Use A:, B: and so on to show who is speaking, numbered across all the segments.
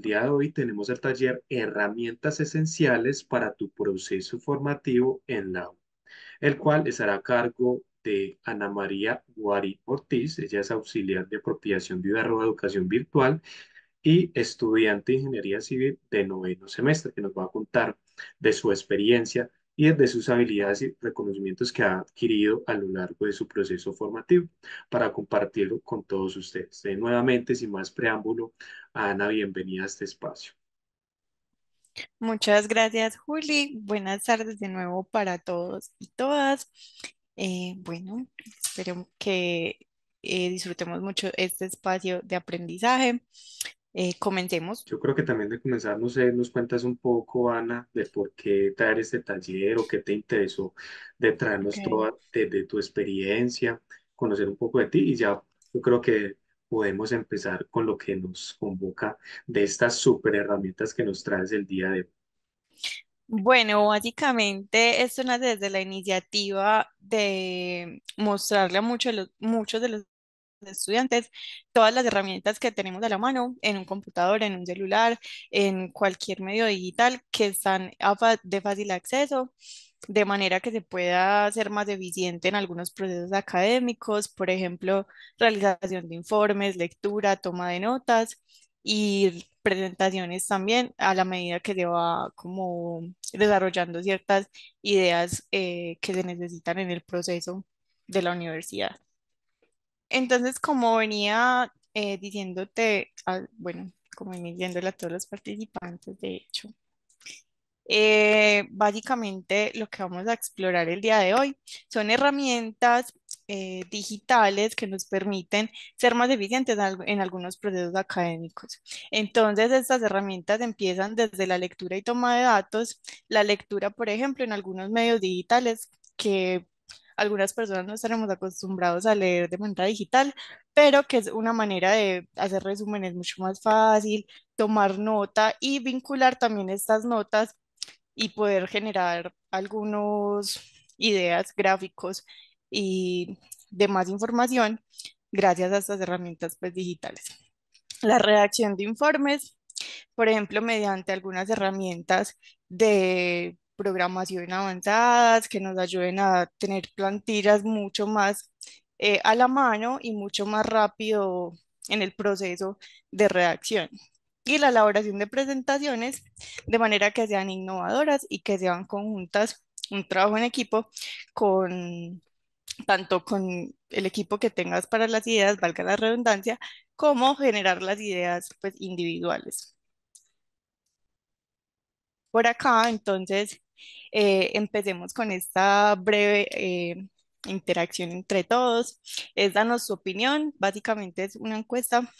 A: día de hoy tenemos el taller Herramientas Esenciales para tu proceso formativo en la U, el cual estará a cargo de Ana María Guari Ortiz, ella es auxiliar de apropiación de Educación Virtual y estudiante de Ingeniería Civil de noveno semestre, que nos va a contar de su experiencia y de sus habilidades y reconocimientos que ha adquirido a lo largo de su proceso formativo para compartirlo con todos ustedes. De nuevamente, sin más preámbulo, Ana, bienvenida a este espacio.
B: Muchas gracias, Juli. Buenas tardes de nuevo para todos y todas. Eh, bueno, espero que eh, disfrutemos mucho este espacio de aprendizaje. Eh, comentemos. Yo creo que también
A: de comenzar, no sé, nos cuentas un poco, Ana, de por qué traer este taller o qué te interesó de traernos todo toda, de, tu experiencia, conocer un poco de ti y ya yo creo que podemos empezar con lo que nos convoca de estas super herramientas que nos traes el día de hoy.
B: Bueno, básicamente es una desde la iniciativa de mostrarle a muchos muchos de los estudiantes, todas las herramientas que tenemos a la mano en un computador, en un celular, en cualquier medio digital que están de fácil acceso, de manera que se pueda ser más eficiente en algunos procesos académicos, por ejemplo, realización de informes, lectura, toma de notas y presentaciones también a la medida que se va como desarrollando ciertas ideas eh, que se necesitan en el proceso de la universidad. Entonces, como venía eh, diciéndote, ah, bueno, como venía diciéndole a todos los participantes, de hecho, eh, básicamente lo que vamos a explorar el día de hoy son herramientas eh, digitales que nos permiten ser más eficientes en algunos procesos académicos. Entonces, estas herramientas empiezan desde la lectura y toma de datos, la lectura, por ejemplo, en algunos medios digitales que algunas personas no estaremos acostumbrados a leer de manera digital, pero que es una manera de hacer resúmenes mucho más fácil, tomar nota y vincular también estas notas y poder generar algunos ideas, gráficos y demás información gracias a estas herramientas pues, digitales. La redacción de informes, por ejemplo, mediante algunas herramientas de programación avanzadas, que nos ayuden a tener plantillas mucho más eh, a la mano y mucho más rápido en el proceso de redacción y la elaboración de presentaciones de manera que sean innovadoras y que sean conjuntas, un trabajo en equipo con tanto con el equipo que tengas para las ideas, valga la redundancia, como generar las ideas pues, individuales. Por acá, entonces, eh, empecemos con esta breve eh, interacción entre todos. Es danos su opinión, básicamente es una encuesta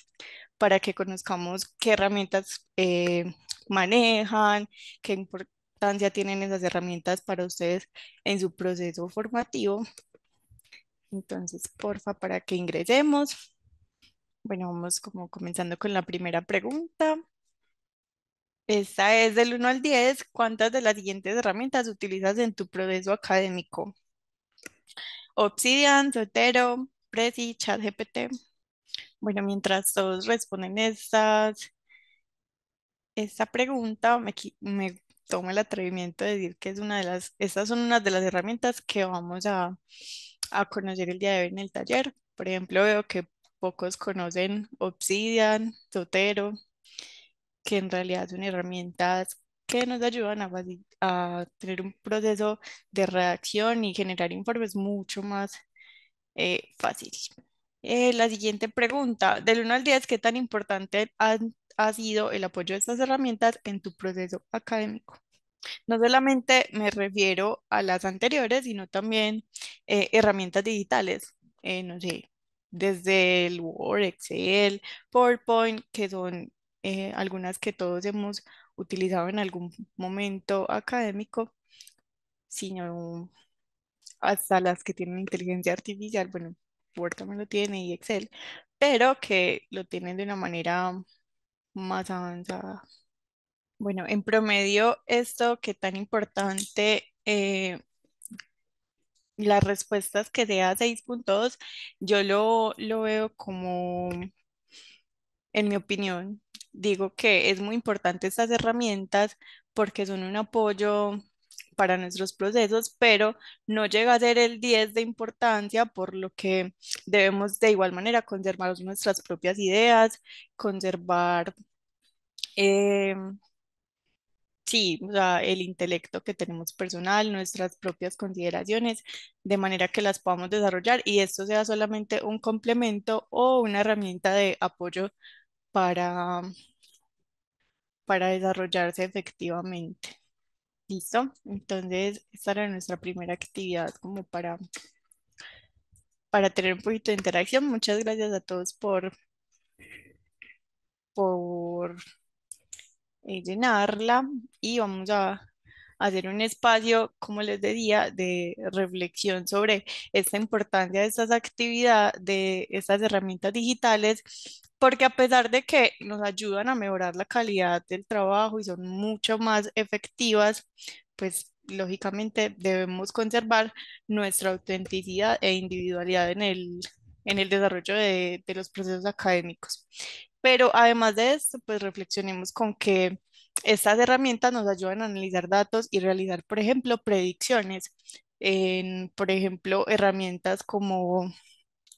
B: para que conozcamos qué herramientas eh, manejan, qué importancia tienen esas herramientas para ustedes en su proceso formativo. Entonces, porfa, para que ingresemos. Bueno, vamos como comenzando con la primera pregunta. Esta es del 1 al 10. ¿Cuántas de las siguientes herramientas utilizas en tu proceso académico? Obsidian, Sotero, Prezi, ChatGPT. Bueno, mientras todos responden estas, esta pregunta, me, tomo el atrevimiento de decir que es una de las, estas son unas de las herramientas que vamos a, a conocer el día de hoy en el taller. Por ejemplo, veo que pocos conocen Obsidian, Sotero, que en realidad son herramientas que nos ayudan a, a tener un proceso de redacción y generar informes mucho más eh, fácil. Eh, la siguiente pregunta, del 1 al 10, ¿qué tan importante ha, sido el apoyo de estas herramientas en tu proceso académico? No solamente me refiero a las anteriores, sino también eh, herramientas digitales, no sé, desde el Word, Excel, PowerPoint, que son eh, algunas que todos hemos utilizado en algún momento académico, sino hasta las que tienen inteligencia artificial, bueno, Word también lo tiene y Excel, pero que lo tienen de una manera más avanzada. Bueno, en promedio, esto que tan importante, eh, las respuestas que sea 6.2, yo lo veo como, en mi opinión, digo que es muy importante estas herramientas porque son un apoyo para nuestros procesos, pero no llega a ser el 10 de importancia, por lo que debemos de igual manera conservar nuestras propias ideas, conservar, eh, el intelecto que tenemos personal, nuestras propias consideraciones, de manera que las podamos desarrollar y esto sea solamente un complemento o una herramienta de apoyo para, para desarrollarse efectivamente. ¿Listo? Entonces, esta era nuestra primera actividad como para, para tener un poquito de interacción. Muchas gracias a todos por, por eh, llenarla y vamos a hacer un espacio, como les decía, de reflexión sobre esta importancia de estas actividades, de estas herramientas digitales, porque a pesar de que nos ayudan a mejorar la calidad del trabajo y son mucho más efectivas, pues lógicamente debemos conservar nuestra autenticidad e individualidad en el, en el desarrollo de, de los procesos académicos. Pero además de esto, pues reflexionemos con que estas herramientas nos ayudan a analizar datos y realizar, por ejemplo, predicciones en, por ejemplo, herramientas como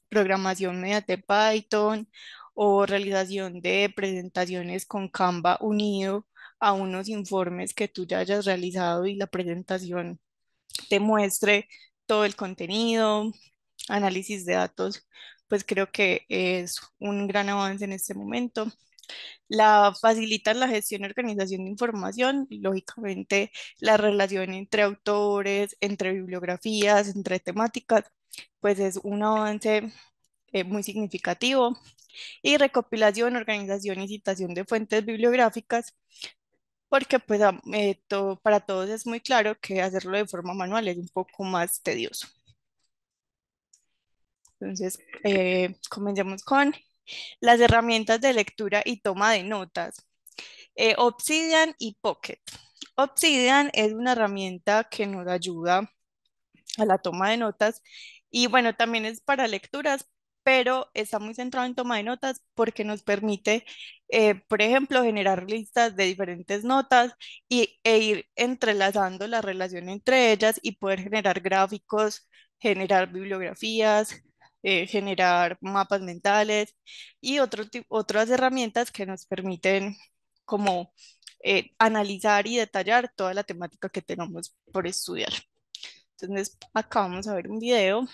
B: programación mediante Python o realización de presentaciones con Canva unido a unos informes que tú ya hayas realizado y la presentación te muestre todo el contenido, análisis de datos, pues creo que es un gran avance en este momento la facilitan la gestión y organización de información, lógicamente la relación entre autores, entre bibliografías, entre temáticas, pues es un avance eh, muy significativo. Y recopilación, organización y citación de fuentes bibliográficas, porque pues eh, para todos es muy claro que hacerlo de forma manual es un poco más tedioso. Entonces, eh, comencemos con las herramientas de lectura y toma de notas. Eh, Obsidian y Pocket. Obsidian es una herramienta que nos ayuda a la toma de notas y bueno, también es para lecturas, pero está muy centrado en toma de notas porque nos permite, eh, por ejemplo, generar listas de diferentes notas y, e ir entrelazando la relación entre ellas y poder generar gráficos, generar bibliografías, eh, generar mapas mentales y otras herramientas que nos permiten como eh, analizar y detallar toda la temática que tenemos por estudiar. Entonces, acá vamos a ver un video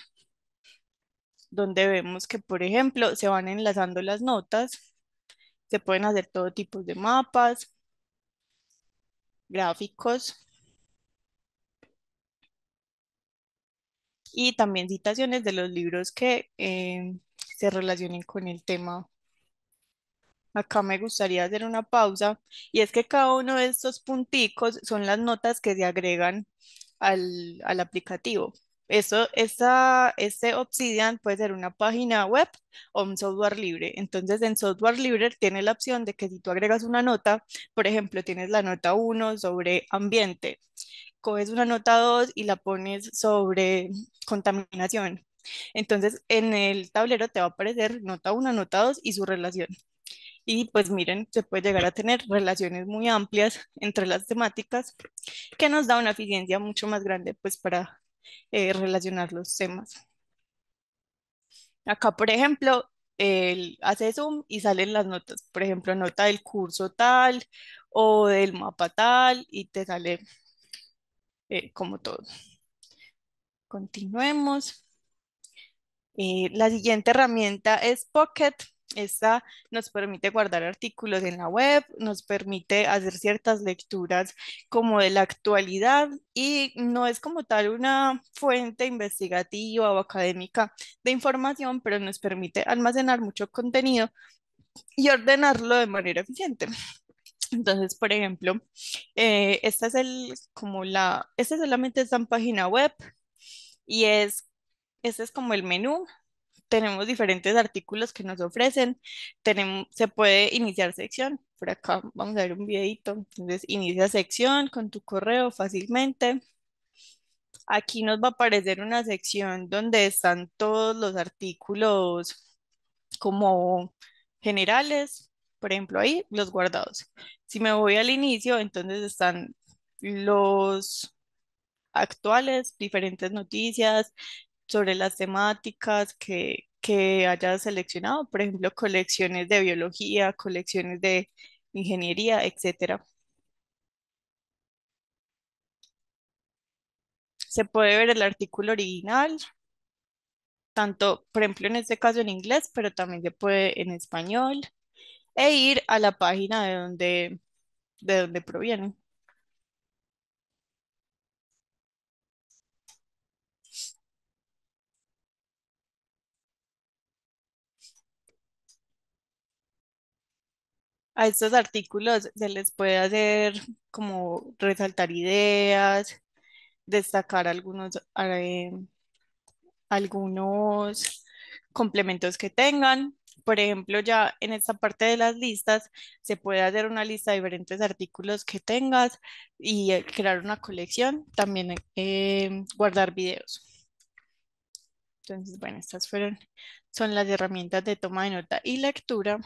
B: donde vemos que, por ejemplo, se van enlazando las notas, se pueden hacer todo tipo de mapas, gráficos, y también citaciones de los libros que eh, se relacionen con el tema. Acá me gustaría hacer una pausa y es que cada uno de estos punticos son las notas que se agregan al, al aplicativo. Eso, esa este Obsidian puede ser una página web o un software libre. Entonces, en software libre tiene la opción de que si tú agregas una nota, por ejemplo, tienes la nota 1 sobre ambiente coges una nota 2 y la pones sobre contaminación. Entonces, en el tablero te va a aparecer nota 1, nota 2 y su relación. Y pues miren, se puede llegar a tener relaciones muy amplias entre las temáticas que nos da una eficiencia mucho más grande pues para eh, relacionar los temas. Acá, por ejemplo, el hace zoom y salen las notas, por ejemplo, nota del curso tal o del mapa tal y te sale eh, como todo. Continuemos. Eh, la siguiente herramienta es Pocket. Esta nos permite guardar artículos en la web, nos permite hacer ciertas lecturas como de la actualidad y no es como tal una fuente investigativa o académica de información, pero nos permite almacenar mucho contenido y ordenarlo de manera eficiente. Entonces, por ejemplo, eh, esta es el, como la, esta solamente está en página web y es, este es como el menú. Tenemos diferentes artículos que nos ofrecen. se puede iniciar sección. Por acá vamos a ver un videito. Entonces, inicia sección con tu correo fácilmente. Aquí nos va a aparecer una sección donde están todos los artículos como generales, por ejemplo, ahí los guardados. Si me voy al inicio, entonces están los actuales, diferentes noticias sobre las temáticas que, que haya seleccionado, por ejemplo, colecciones de biología, colecciones de ingeniería, etc. Se puede ver el artículo original, tanto, por ejemplo, en este caso en inglés, pero también se puede en español e ir a la página de donde, de donde provienen. a estos artículos se les puede hacer como resaltar ideas, destacar algunos, eh, algunos complementos que tengan por ejemplo, ya en esta parte de las listas, se puede hacer una lista de diferentes artículos que tengas y eh, crear una colección, también eh, guardar videos. Entonces, bueno, estas fueron, son las herramientas de toma de nota y lectura.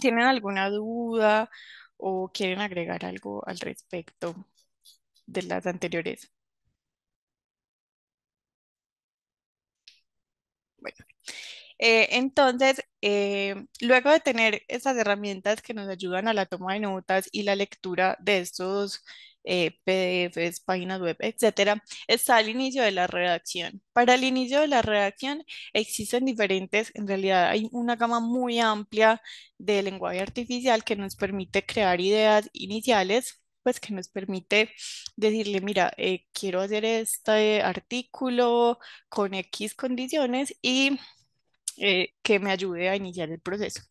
B: ¿Tienen alguna duda o quieren agregar algo al respecto de las anteriores? Eh, entonces, eh, luego de tener esas herramientas que nos ayudan a la toma de notas y la lectura de estos eh, PDFs, páginas web, etcétera, está el inicio de la redacción. Para el inicio de la redacción existen diferentes, en realidad hay una gama muy amplia de lenguaje artificial que nos permite crear ideas iniciales pues que nos permite decirle, mira, quiero hacer este artículo con X condiciones y eh, que me ayude a iniciar el proceso.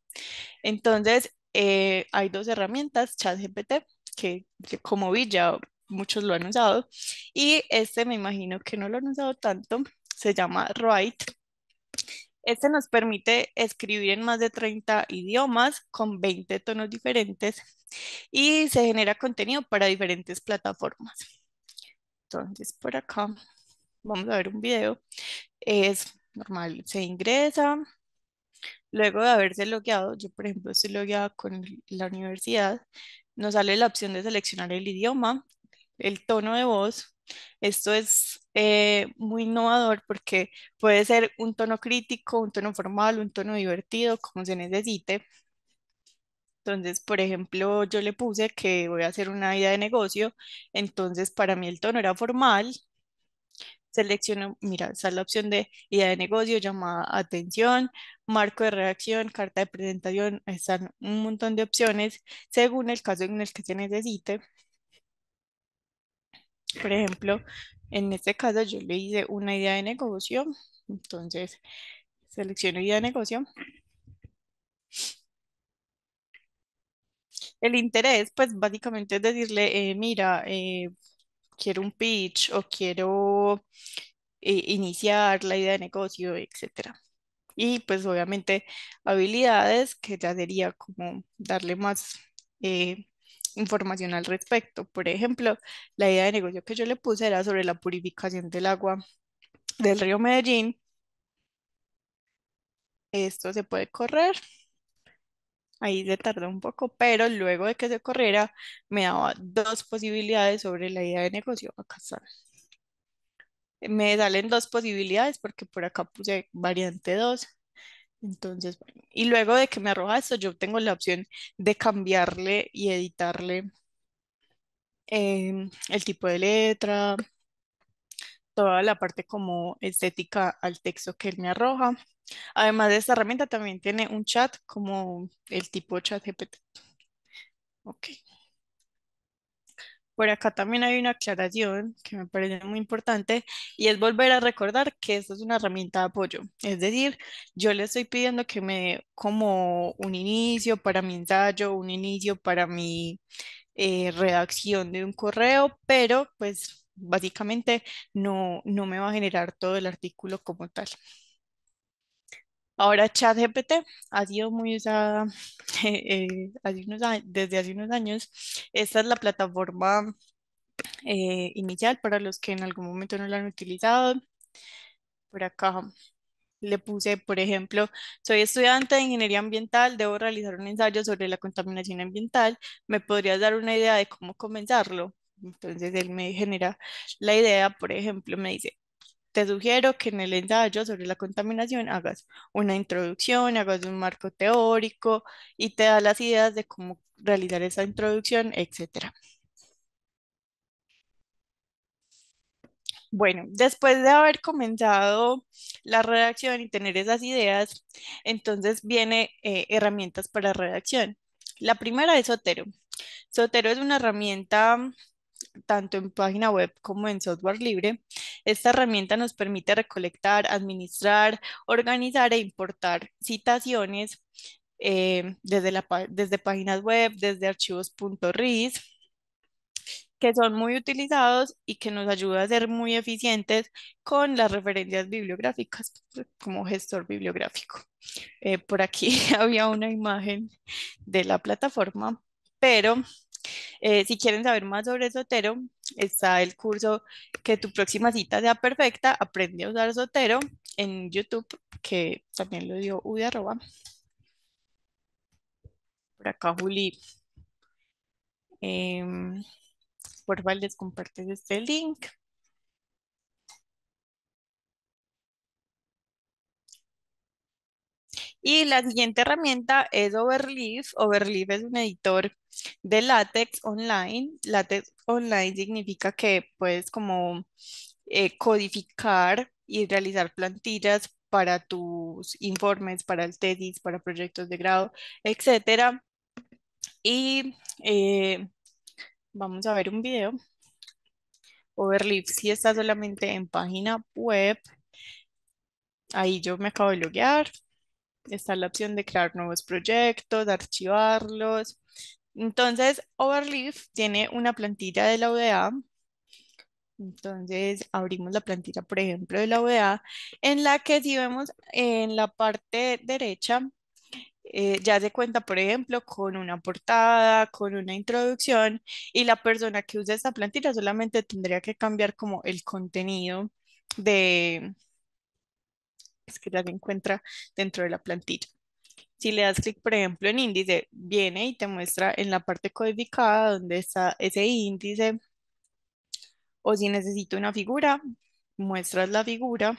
B: Entonces, eh, hay dos herramientas, ChatGPT, que, como vi ya muchos lo han usado, y este me imagino que no lo han usado tanto, se llama Write. Este nos permite escribir en más de 30 idiomas con 20 tonos diferentes y se genera contenido para diferentes plataformas. Entonces, por acá vamos a ver un video. Es normal, se ingresa. Luego de haberse logueado, yo por ejemplo estoy logueada con la universidad, nos sale la opción de seleccionar el idioma, el tono de voz. Esto es eh, muy innovador porque puede ser un tono crítico, un tono formal, un tono divertido, como se necesite. Entonces, por ejemplo, yo le puse que voy a hacer una idea de negocio, entonces para mí el tono era formal, Selecciono, mira, está la opción de idea de negocio, llamada atención, marco de reacción, carta de presentación, están un montón de opciones según el caso en el que se necesite. Por ejemplo, en este caso yo le hice una idea de negocio, entonces selecciono idea de negocio. El interés, pues básicamente es decirle, eh, mira, eh, quiero un pitch o quiero eh, iniciar la idea de negocio, etcétera. Y pues obviamente habilidades que ya sería como darle más eh, información al respecto. Por ejemplo, la idea de negocio que yo le puse era sobre la purificación del agua del río Medellín. Esto se puede correr ahí se tardó un poco, pero luego de que se corriera me daba dos posibilidades sobre la idea de negocio. Acá casar. Me salen dos posibilidades porque por acá puse variante 2. Entonces, y luego de que me arroja esto, yo tengo la opción de cambiarle y editarle em, el tipo de letra, toda la parte como estética al texto que él me arroja. Además de esta herramienta también tiene un chat como el tipo chat GPT. Ok. Por acá también hay una aclaración que me parece muy importante y es volver a recordar que esto es una herramienta de apoyo. Es decir, yo le estoy pidiendo que me dé como un inicio para mi ensayo, un inicio para mi eh, redacción de un correo, pero pues básicamente no me va a generar todo el artículo como tal. Ahora ChatGPT ha sido muy usada eh, desde hace unos años. Esta es la plataforma eh, inicial para los que en algún momento no la han utilizado. Por acá le puse, por ejemplo, soy estudiante de ingeniería ambiental, debo realizar un ensayo sobre la contaminación ambiental. ¿Me podrías dar una idea de cómo comenzarlo? Entonces él me genera la idea, por ejemplo, me dice, te sugiero que en el ensayo sobre la contaminación hagas una introducción, hagas un marco teórico y te da las ideas de cómo realizar esa introducción, etc. Bueno, después de haber comenzado la redacción y tener esas ideas, entonces viene eh, herramientas para redacción. La primera es Sotero. Sotero es una herramienta tanto en página web como en software libre, esta herramienta nos permite recolectar, administrar, organizar e importar citaciones eh, desde, páginas web, desde archivos.ris, que son muy utilizados y que nos ayuda a ser muy eficientes con las referencias bibliográficas, como gestor bibliográfico. Eh, por aquí había una imagen de la plataforma, pero eh, si quieren saber más sobre Sotero, está el curso Que tu próxima cita sea perfecta, aprende a usar Sotero en YouTube, que también lo dio Udi arroba. Por acá, Juli. Em, por favor, les compartes este link. Y la siguiente herramienta es Overleaf. Overleaf es un editor de LaTeX online. LaTeX online significa que puedes como eh, codificar y realizar plantillas para tus informes, para el tesis, para proyectos de grado, etc. Y eh, vamos a ver un video. Overleaf sí está solamente en página web. Ahí yo me acabo de loguear está la opción de crear nuevos proyectos, archivarlos. Entonces, Overleaf tiene una plantilla de la ODA. Entonces, abrimos la plantilla, por ejemplo, de la ODA, en la que si vemos en la parte derecha, eh, ya se cuenta, por ejemplo, con una portada, con una introducción, y la persona que usa esta plantilla solamente tendría que cambiar como el contenido de, que ya encuentra dentro de la plantilla. Si le das clic, por ejemplo, en índice, viene y te muestra en la parte codificada donde está ese índice. O si necesito una figura, muestras la figura.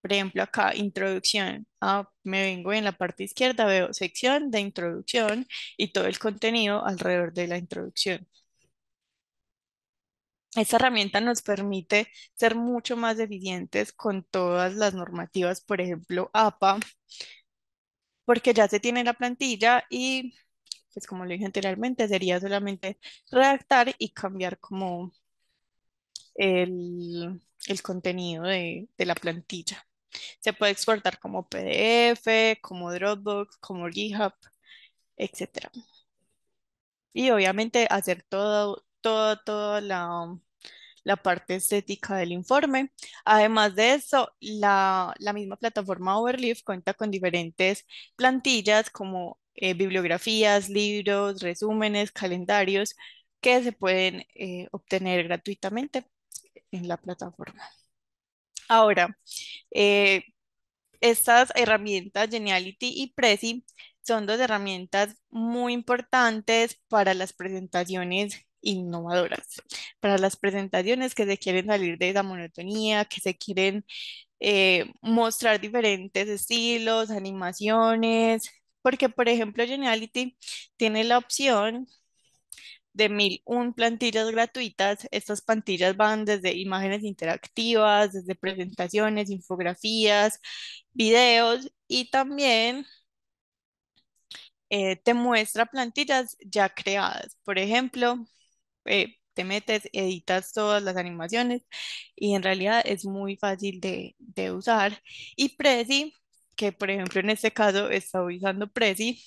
B: Por ejemplo, acá, introducción. Ah, me vengo en la parte izquierda, veo sección de introducción y todo el contenido alrededor de la introducción. Esta herramienta nos permite ser mucho más eficientes con todas las normativas, por ejemplo, APA, porque ya se tiene la plantilla y, pues como lo dije anteriormente, sería solamente redactar y cambiar como el, contenido de, de la plantilla. Se puede exportar como PDF, como Dropbox, como GitHub, etc. Y obviamente hacer todo, toda, toda la la parte estética del informe. Además de eso, la, misma plataforma Overleaf cuenta con diferentes plantillas como eh, bibliografías, libros, resúmenes, calendarios que se pueden eh, obtener gratuitamente en la plataforma. Ahora, eh, estas herramientas Geniality y Prezi son dos herramientas muy importantes para las presentaciones innovadoras, para las presentaciones que se quieren salir de esa monotonía, que se quieren eh, mostrar diferentes estilos, animaciones, porque por ejemplo Geniality tiene la opción de mil un plantillas gratuitas. Estas plantillas van desde imágenes interactivas, desde presentaciones, infografías, videos y también eh, te muestra plantillas ya creadas. Por ejemplo, eh, te metes, editas todas las animaciones y en realidad es muy fácil de, usar. Y Prezi, que por ejemplo en este caso está usando Prezi,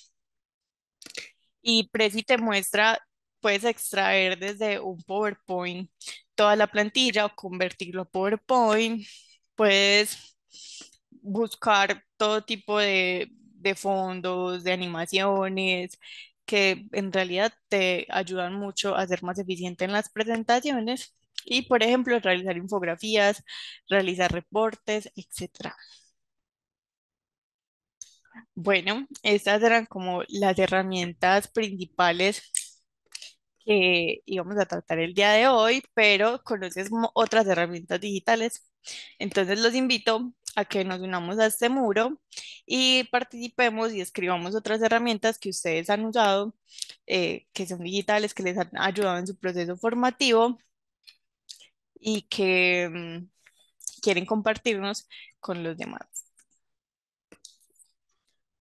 B: y Prezi te muestra, puedes extraer desde un PowerPoint toda la plantilla o convertirlo a PowerPoint, puedes buscar todo tipo de, de fondos, de animaciones, que en realidad te ayudan mucho a ser más eficiente en las presentaciones y, por ejemplo, realizar infografías, realizar reportes, etc. Bueno, estas eran como las herramientas principales que íbamos a tratar el día de hoy, pero conoces otras herramientas digitales. Entonces los invito a que nos unamos a este muro y participemos y escribamos otras herramientas que ustedes han usado, eh, que son digitales, que les han ayudado en su proceso formativo y que mm, quieren compartirnos con los demás.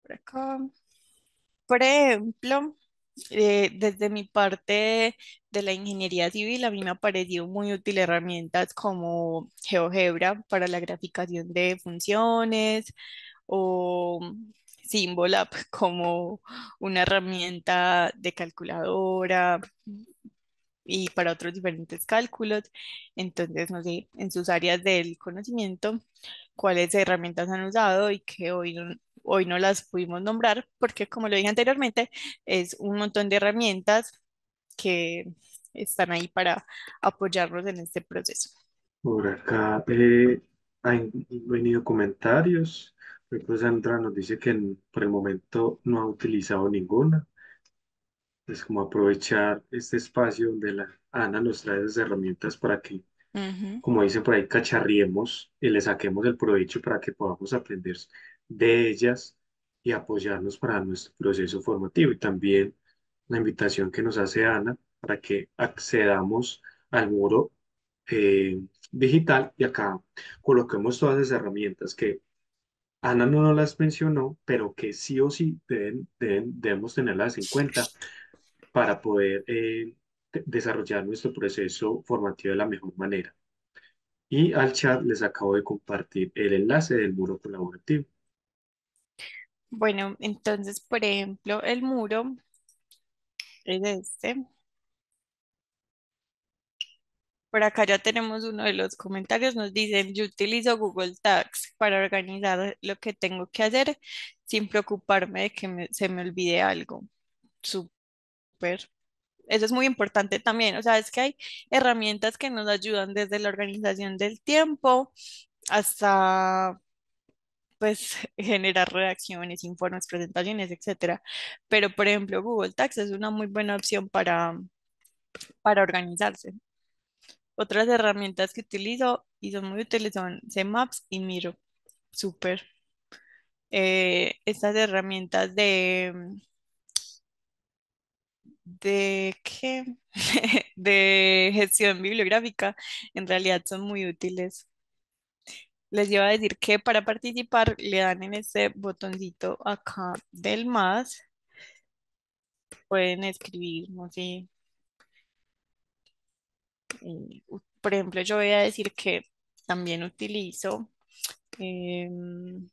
B: acá. Por ejemplo, eh, desde mi parte de la ingeniería civil, a mí me ha parecido muy útil herramientas como GeoGebra para la graficación de funciones o Symbolab como una herramienta de calculadora y para otros diferentes cálculos. Entonces, no sé, en sus áreas del conocimiento, cuáles herramientas han usado y qué hoy hoy no las pudimos nombrar porque, como lo dije anteriormente, es un montón de herramientas que están ahí para apoyarnos en este proceso.
A: Por acá eh, han venido comentarios. Por pues, Sandra nos dice que por el momento no ha utilizado ninguna. Es como aprovechar este espacio donde la Ana nos trae las herramientas para que, como dice por ahí, cacharriemos y le saquemos el provecho para que podamos aprender de ellas y apoyarnos para nuestro proceso formativo. Y también la invitación que nos hace Ana para que accedamos al muro eh, digital y acá coloquemos todas esas herramientas que Ana no nos las mencionó, pero que sí o sí deben, debemos tenerlas en cuenta para poder eh, desarrollar nuestro proceso formativo de la mejor manera. Y al chat les acabo de compartir el enlace del muro colaborativo.
B: Bueno, entonces, por ejemplo, el muro es este. Por acá ya tenemos uno de los comentarios, nos dicen, yo utilizo Google Tags para organizar lo que tengo que hacer sin preocuparme de que se me olvide algo. Súper. Eso es muy importante también, o sea, es que hay herramientas que nos ayudan desde la organización del tiempo hasta pues, generar reacciones, informes, presentaciones, etcétera. Pero, por ejemplo, Google Tax es una muy buena opción para, para organizarse. Otras herramientas que utilizo y son muy útiles son Cmaps y Miro. Súper. Eh, estas herramientas de... Mm, ¿De de gestión bibliográfica en realidad son muy útiles les iba a decir que para participar le dan en este botoncito acá del más. Pueden escribir, no sé. Eh, por ejemplo, yo voy a decir que también utilizo em,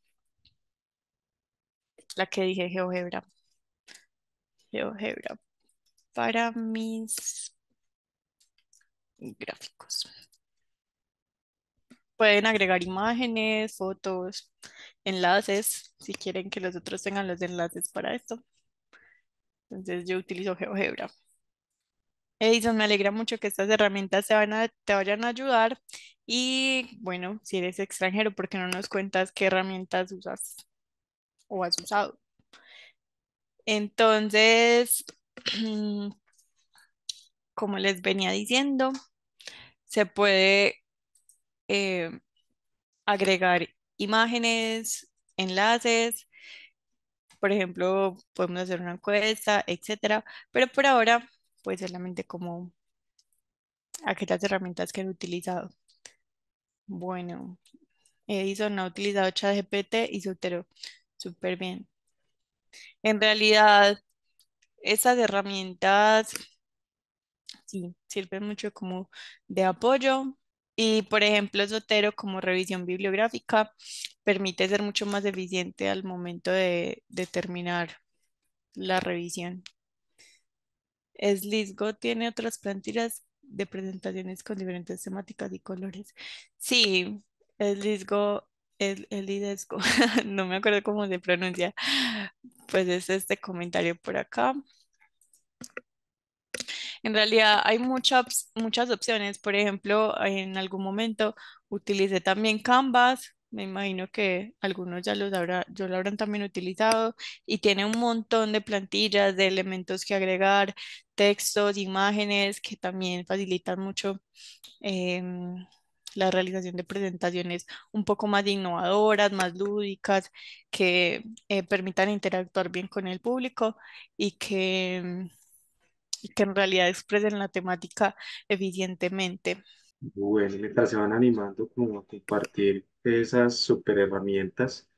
B: la que dije GeoGebra. GeoGebra para mis gráficos pueden agregar imágenes, fotos, enlaces, si quieren que los otros tengan los enlaces para esto. Entonces yo utilizo GeoGebra. Edison, me alegra mucho que estas herramientas te, van te vayan a ayudar y bueno, si eres extranjero, ¿por qué no nos cuentas qué herramientas usas o has usado? Entonces, como les venía diciendo, se puede eh, agregar imágenes, enlaces, por ejemplo, podemos hacer una encuesta, etcétera, pero por ahora, pues solamente como aquellas herramientas que han utilizado. Bueno, Edison ha utilizado ChatGPT y Sotero. Súper bien. En realidad, esas herramientas sí sirven mucho como de apoyo, y, por ejemplo, Zotero como revisión bibliográfica permite ser mucho más eficiente al momento de terminar la revisión. Slisgo tiene otras plantillas de presentaciones con diferentes temáticas y colores. Sí, Slisgo, el, Elidesco, no me acuerdo cómo se pronuncia. Pues es este comentario por acá. En realidad hay muchas, muchas opciones. Por ejemplo, en algún momento utilicé también Canvas. Me imagino que algunos ya los yo lo habrán también utilizado y tiene un montón de plantillas, de elementos que agregar, textos, imágenes que también facilitan mucho em, la realización de presentaciones un poco más innovadoras, más lúdicas, que eh, permitan interactuar bien con el público y que em, y que en realidad expresen la temática evidentemente.
A: Bueno, mientras se van animando como a compartir esas super herramientas,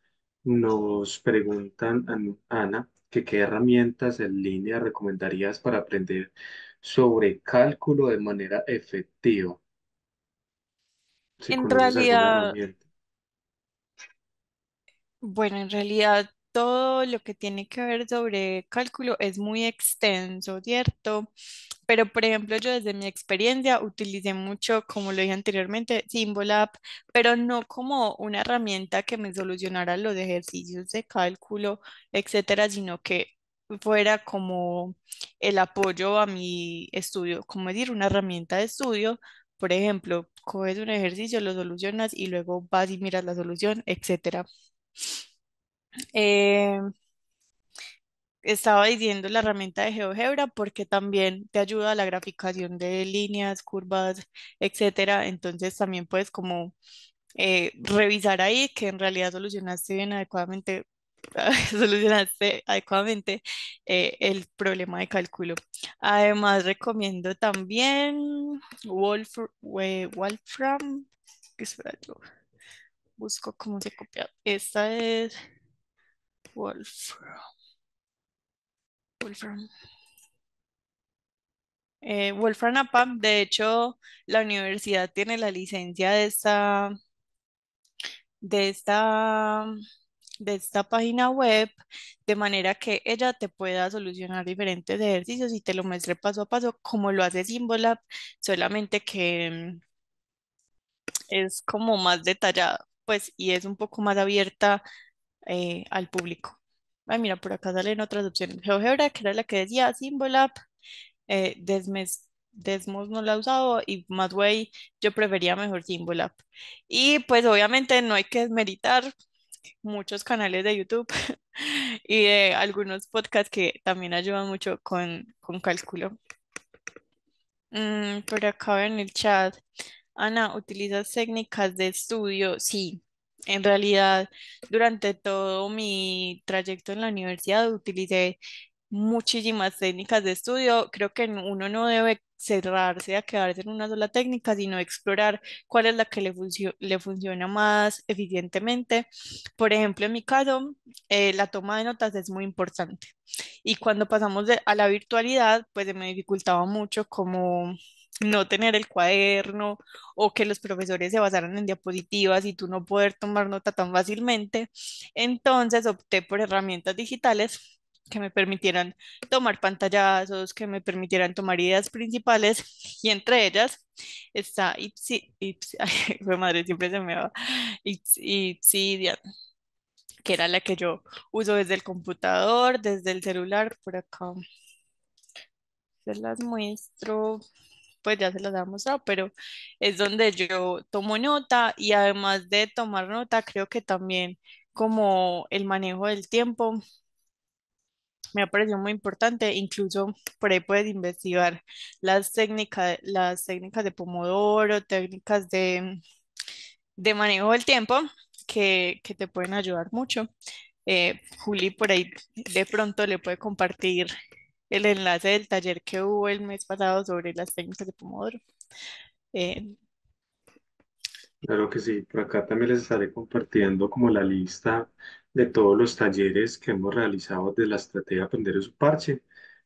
A: nos preguntan a Ana que qué herramientas en línea recomendarías para aprender sobre cálculo de manera efectiva.
B: en realidad, bueno, en realidad todo lo que tiene que ver sobre cálculo es muy extenso, ¿cierto? Pero, por ejemplo, yo desde mi experiencia utilicé mucho, como lo dije anteriormente, Symbolab, pero no como una herramienta que me solucionara los ejercicios de cálculo, etcétera, sino que fuera como el apoyo a mi estudio, como decir, una herramienta de estudio. Por ejemplo, coges un ejercicio, lo solucionas y luego vas y miras la solución, etcétera. Eh, estaba diciendo la herramienta de GeoGebra porque también te ayuda a la graficación de líneas, curvas, etcétera. Entonces también puedes como eh, revisar ahí que en realidad solucionaste bien adecuadamente adecuadamente eh, el problema de cálculo. Además, recomiendo también Wolf, Wolfram. busco cómo se copia. Esta es Wolfram. Wolfram. Eh, Wolfram de hecho, la universidad tiene la licencia de esta, de esta, de esta página web, de manera que ella te pueda solucionar diferentes ejercicios y te lo muestre paso a paso, como lo hace Symbolab, solamente que mm, es como más detallado, pues, y es un poco más abierta eh, al público. mira, por acá salen otras opciones. GeoGebra, que era la que decía, SymbolApp eh, Desmos no la ha usado y Madway, yo prefería mejor SymbolApp Y pues obviamente no hay que desmeritar muchos canales de YouTube y eh, algunos podcasts que también ayudan mucho con, cálculo. Mm, por acá en el chat. Ana, ¿utilizas técnicas de estudio? Sí, en realidad, durante todo mi trayecto en la universidad utilicé muchísimas técnicas de estudio. Creo que uno no debe cerrarse a quedarse en una sola técnica, sino explorar cuál es la que le, le funciona más eficientemente. Por ejemplo, en mi caso, eh, la toma de notas es muy importante. Y cuando pasamos a la virtualidad, pues me dificultaba mucho como no tener el cuaderno o que los profesores se basaran en diapositivas y tú no poder tomar nota tan fácilmente. Entonces opté por herramientas digitales que me permitieran tomar pantallazos, que me permitieran tomar ideas principales y entre ellas está Ipsy madre, siempre se me va, que era la que yo uso desde el computador, desde el celular, por acá. Se las muestro pues ya se las había mostrado, pero es donde yo tomo nota y además de tomar nota, creo que también como el manejo del tiempo me ha parecido muy importante, incluso por ahí puedes investigar las técnicas, las técnicas de Pomodoro, técnicas de, de manejo del tiempo que, que te pueden ayudar mucho. Eh, Juli por ahí de pronto le puede compartir el enlace del taller que hubo el mes pasado sobre las técnicas de Pomodoro. Eh,
A: claro que sí, por acá también les estaré compartiendo como la lista de todos los talleres que hemos realizado de la estrategia Aprender su Parche,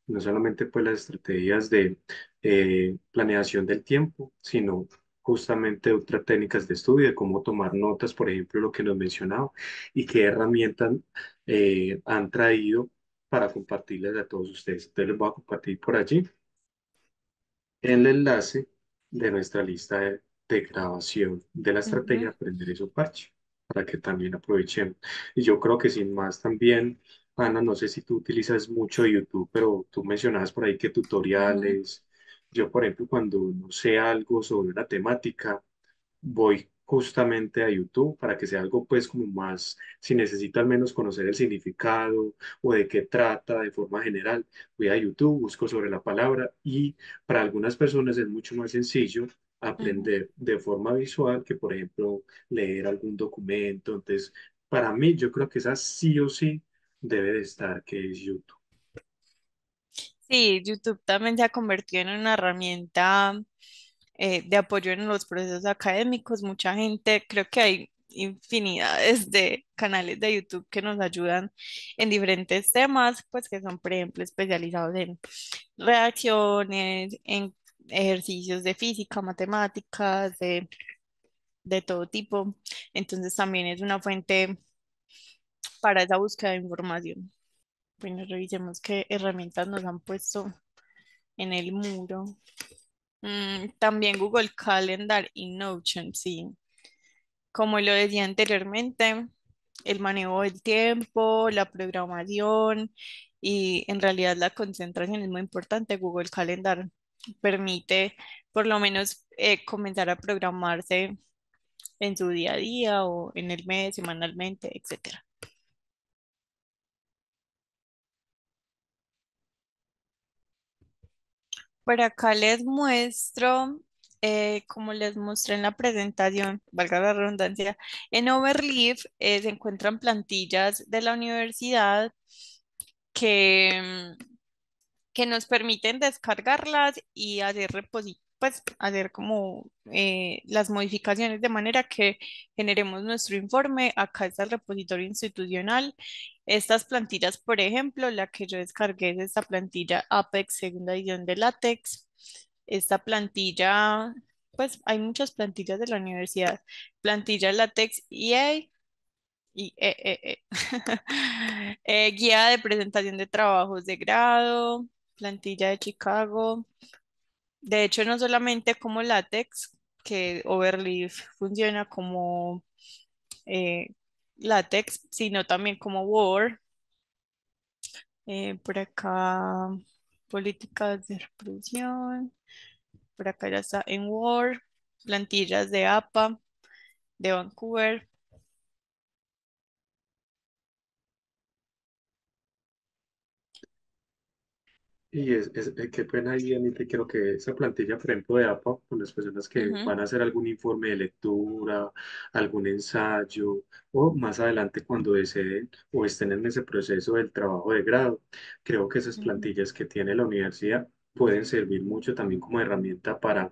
A: no solamente pues las estrategias de eh, planeación del tiempo, sino justamente otras técnicas de estudio, de cómo tomar notas, por ejemplo, lo que nos mencionaba, y qué herramientas eh, han traído para compartirles a todos ustedes. Entonces les voy a compartir por allí el enlace de nuestra lista de, grabación de la estrategia Aprender Eso Parche, para que también aprovechen, Y yo creo que sin más también, Ana, no sé si tú utilizas mucho YouTube, pero tú mencionabas por ahí que tutoriales. Yo, por ejemplo, cuando no sé algo sobre una temática, voy justamente a YouTube para que sea algo pues como más, si necesita al menos conocer el significado o de qué trata de forma general, voy a YouTube, busco sobre la palabra y para algunas personas es mucho más sencillo aprender de forma visual que por ejemplo leer algún documento. Entonces, para mí yo creo que esa sí o sí debe de estar, que es YouTube.
B: Sí, YouTube también se ha convertido en una herramienta eh, de apoyo en los procesos académicos. Mucha gente, creo que hay infinidades de canales de YouTube que nos ayudan en diferentes temas, pues que son, por ejemplo, especializados en reacciones, en ejercicios de física, matemáticas, de, de todo tipo. Entonces también es una fuente para esa búsqueda de información. Bueno, revisemos qué herramientas nos han puesto en el muro. Mm, también Google Calendar y Notion, sí. Como lo decía anteriormente, el manejo del tiempo, la programación y en realidad la concentración es muy importante. Google Calendar permite por lo menos eh, comenzar a programarse en su día a día o en el mes, semanalmente, etcétera. Por acá les muestro, eh, como les mostré en la presentación, valga la redundancia, en Overleaf eh, se encuentran plantillas de la universidad que, que nos permiten descargarlas y hacer repositorios pues hacer como eh, las modificaciones de manera que generemos nuestro informe. Acá está el repositorio institucional. Estas plantillas, por ejemplo, la que yo descargué es esta plantilla Apex segunda edición de LATEX Esta plantilla, pues hay muchas plantillas de la universidad. Plantilla LATEX EA y e, e, e. Eh, guía de presentación de trabajos de grado, plantilla de Chicago, de hecho, no solamente como látex, que Overleaf funciona como eh, látex, sino también como Word. Eh, por acá, políticas de reproducción. Por acá ya está en Word, plantillas de APA, de Vancouver,
A: Y es, es, eh, qué pena ahí, y quiero que esa plantilla, por ejemplo, de APA, con las personas que van a hacer algún informe de lectura, algún ensayo, o más adelante cuando deseen o estén en ese proceso del trabajo de grado, creo que esas plantillas que tiene la universidad pueden servir mucho también como herramienta para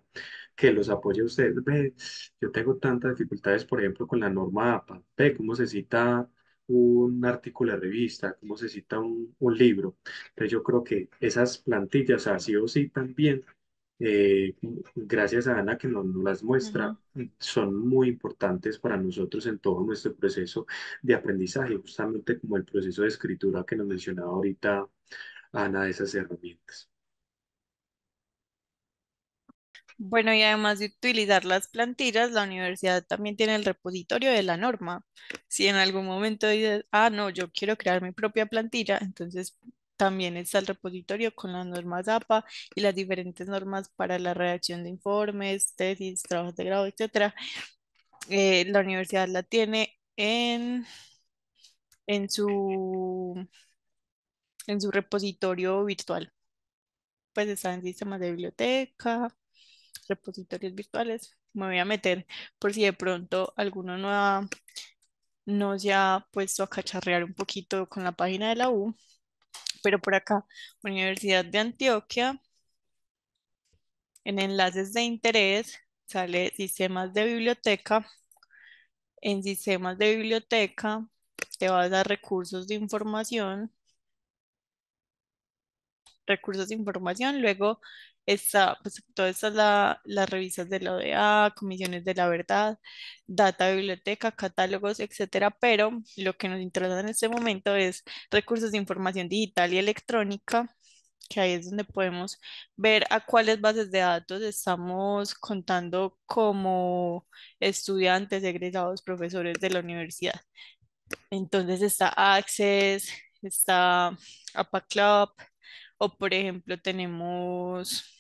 A: que los apoye a ustedes. Ve, yo tengo tantas dificultades, por ejemplo, con la norma APA. Ve cómo se cita un artículo de revista, cómo se cita un, libro. Entonces yo creo que esas plantillas, así o sí también, eh, gracias a Ana que nos, las muestra, son muy importantes para nosotros en todo nuestro proceso de aprendizaje, justamente como el proceso de escritura que nos mencionaba ahorita Ana, de esas herramientas.
B: Bueno, y además de utilizar las plantillas, la universidad también tiene el repositorio de la norma. Si en algún momento dices, ah, no, yo quiero crear mi propia plantilla, entonces también está el repositorio con las normas APA y las diferentes normas para la redacción de informes, tesis, trabajos de grado, etc. Eh, la universidad la tiene en, en, su, en su repositorio virtual. Pues está en sistemas de biblioteca, repositorios virtuales. Me voy a meter por si de pronto alguno no, se ha puesto a cacharrear un poquito con la página de la U, pero por acá, Universidad de Antioquia, en enlaces de interés, sale sistemas de biblioteca. En sistemas de biblioteca te vas a recursos de información recursos de información, luego todas pues, todas las revistas de la ODA, comisiones de la verdad, data, biblioteca, catálogos, etcétera. Pero lo que nos interesa en este momento es recursos de información digital y electrónica, que ahí es donde podemos ver a cuáles bases de datos estamos contando como estudiantes, egresados, profesores de la universidad. Entonces está Access, está APA Club, o por ejemplo tenemos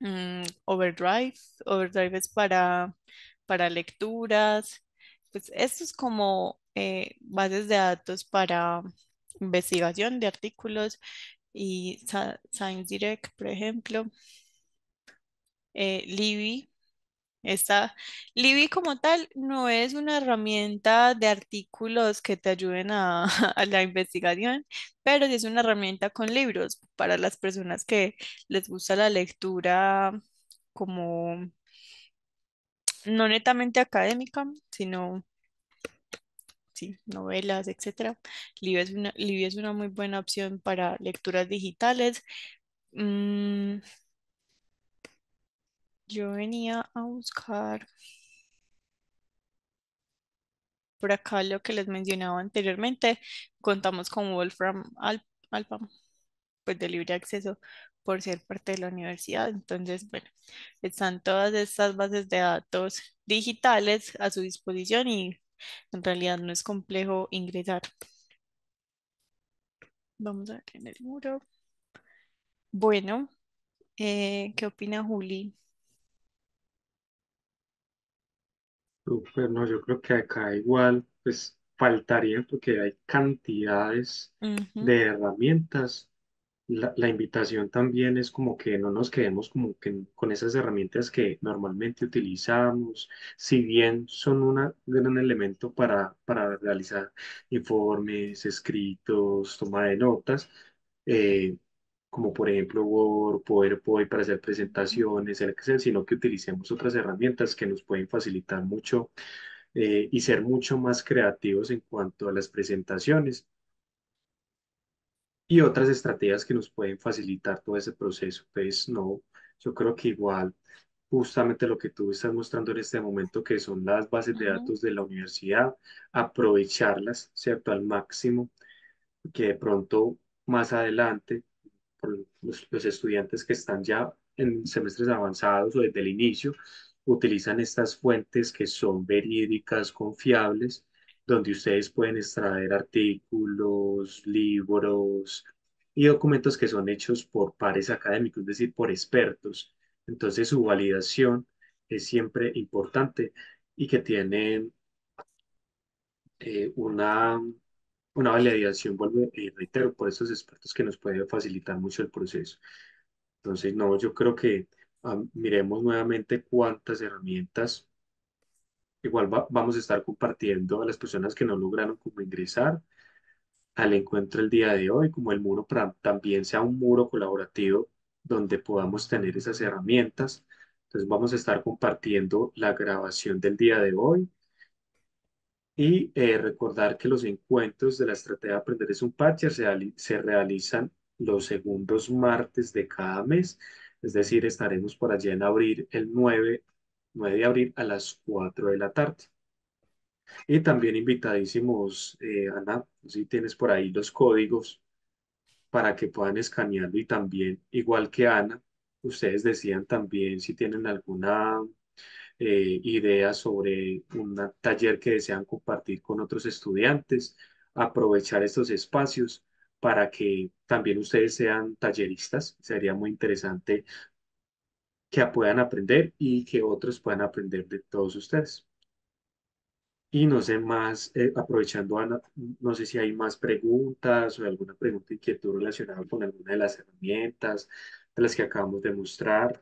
B: Overdrive. Mm, Overdrive es para, para lecturas. Pues esto es como eh, bases de datos para investigación de artículos y Science Direct, por ejemplo. Eh, Libby esta, Libby como tal no es una herramienta de artículos que te ayuden a, la investigación, pero sí es una herramienta con libros para las personas que les gusta la lectura como no netamente académica, sino novelas, etc. Libby es una, es una muy buena opción para lecturas digitales. Mm, yo venía a buscar por acá lo que les mencionaba anteriormente. Contamos con Wolfram Alpha pues de libre acceso por ser parte de la universidad. Entonces, bueno, están todas estas bases de datos digitales a su disposición y en realidad no es complejo ingresar. Vamos a ver en el muro. Bueno, eh, ¿qué opina Juli?
A: no, yo creo que acá igual, pues faltaría porque hay cantidades de herramientas. La, invitación también es como que no nos quedemos como que con esas herramientas que normalmente utilizamos, si bien son un gran elemento para, para realizar informes, escritos, toma de notas, eh, como por ejemplo Word, PowerPoint para hacer presentaciones, sino que utilicemos otras herramientas que nos pueden facilitar mucho eh, y ser mucho más creativos en cuanto a las presentaciones y otras estrategias que nos pueden facilitar todo ese proceso. Pues no, yo creo que igual justamente lo que tú estás mostrando en este momento, que son las bases de datos de la universidad, aprovecharlas, ¿cierto? Al máximo, que de pronto más adelante los, estudiantes que están ya en semestres avanzados o desde el inicio, utilizan estas fuentes que son verídicas, confiables, donde ustedes pueden extraer artículos, libros y documentos que son hechos por pares académicos, es decir, por expertos. Entonces su validación es siempre importante y que tienen eh, una una validación, vuelvo y reitero, por estos expertos que nos puede facilitar mucho el proceso. Entonces, no, yo creo que miremos nuevamente cuántas herramientas igual vamos a estar compartiendo a las personas que no lograron como ingresar al encuentro el día de hoy, como el muro también sea un muro colaborativo donde podamos tener esas herramientas. Entonces vamos a estar compartiendo la grabación del día de hoy y eh, recordar que los encuentros de la Estrategia de Aprender es un Patcher se, se realizan los segundos martes de cada mes. Es decir, estaremos por allá en abril, el 9, de abril a las 4 de la tarde. Y también invitadísimos, eh, Ana, si tienes por ahí los códigos para que puedan escanearlo y también, igual que Ana, ustedes decían también si tienen alguna eh, ideas sobre un taller que desean compartir con otros estudiantes, aprovechar estos espacios para que también ustedes sean talleristas. Sería muy interesante que puedan aprender y que otros puedan aprender de todos ustedes. Y no sé más, eh, aprovechando, no sé si hay más preguntas o alguna pregunta inquietud relacionada con alguna de las herramientas de las que acabamos de mostrar.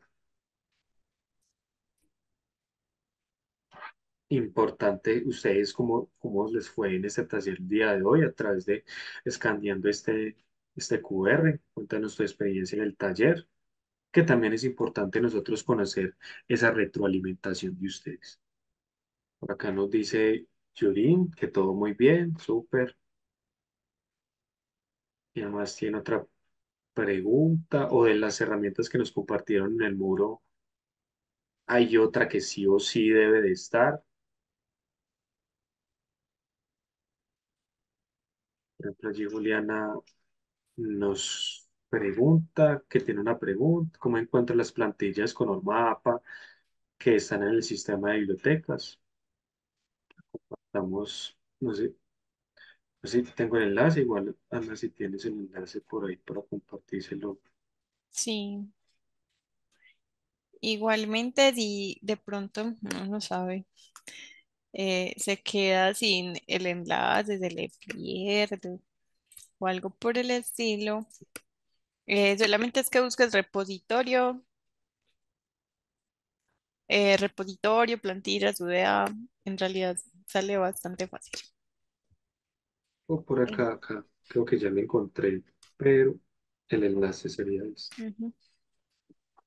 A: importante ustedes cómo, cómo les fue en este taller el día de hoy a través de escaneando este, este QR. Cuéntanos tu experiencia en el taller, que también es importante nosotros conocer esa retroalimentación de ustedes. Por acá nos dice Yurin que todo muy bien, súper. Y además tiene otra pregunta o de las herramientas que nos compartieron en el muro. Hay otra que sí o sí debe de estar Por ejemplo, allí Juliana nos pregunta que tiene una pregunta, cómo encuentro las plantillas con el mapa que están en el sistema de bibliotecas. Compartamos, no sé, no sé, tengo el enlace, igual Ana, si tienes el enlace por ahí para compartírselo.
B: Sí. Igualmente, de, de pronto, no no sabe. Eh, se queda sin el enlace, se le pierde o algo por el estilo, eh, solamente es que busques repositorio, eh, repositorio, plantillas, UDA, en realidad sale bastante fácil.
A: O oh, por acá, acá, creo que ya me encontré, pero el enlace sería este.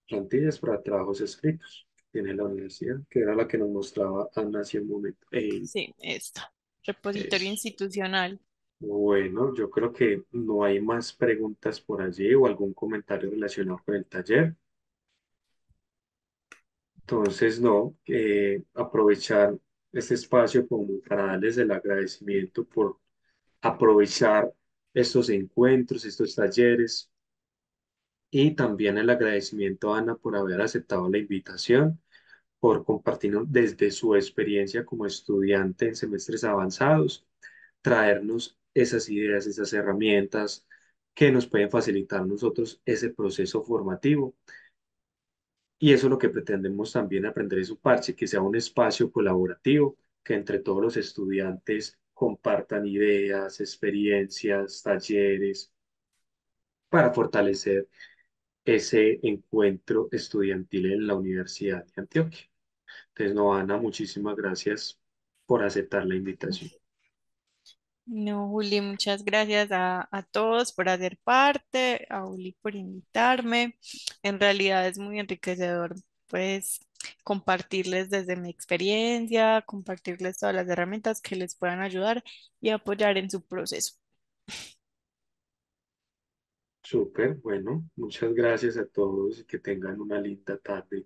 A: Plantillas para trabajos escritos tiene la universidad, que era la que nos mostraba Ana hace un momento. Eh, sí,
B: esta, repositorio institucional.
A: Bueno, yo creo que no hay más preguntas por allí o algún comentario relacionado con el taller. Entonces, no, eh, aprovechar este espacio como para darles el agradecimiento por aprovechar estos encuentros, estos talleres, y también el agradecimiento a Ana por haber aceptado la invitación, por compartirnos desde su experiencia como estudiante en semestres avanzados, traernos esas ideas, esas herramientas que nos pueden facilitar a nosotros ese proceso formativo. Y eso es lo que pretendemos también aprender en su parche, que sea un espacio colaborativo, que entre todos los estudiantes compartan ideas, experiencias, talleres, para fortalecer ese encuentro estudiantil en la Universidad de Antioquia. Entonces, Noana, muchísimas gracias por aceptar la invitación.
B: No, Juli, muchas gracias a, a, todos por hacer parte, a Juli por invitarme. En realidad es muy enriquecedor, pues, compartirles desde mi experiencia, compartirles todas las herramientas que les puedan ayudar y apoyar en su proceso.
A: Súper, bueno, muchas gracias a todos y que tengan una linda tarde.